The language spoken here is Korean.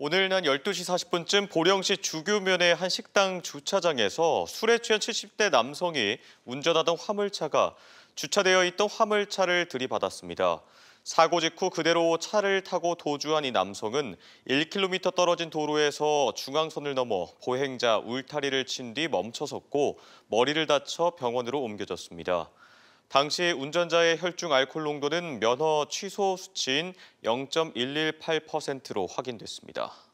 오늘 낮 12시 40분쯤 보령시 주교면의 한 식당 주차장에서 술에 취한 70대 남성이 운전하던 화물차가 주차되어 있던 화물차를 들이받았습니다. 사고 직후 그대로 차를 타고 도주한 이 남성은 1km 떨어진 도로에서 중앙선을 넘어 보행자 울타리를 친 뒤 멈춰섰고 머리를 다쳐 병원으로 옮겨졌습니다. 당시 운전자의 혈중 알코올 농도는 면허 취소 수치인 0.118%로 확인됐습니다.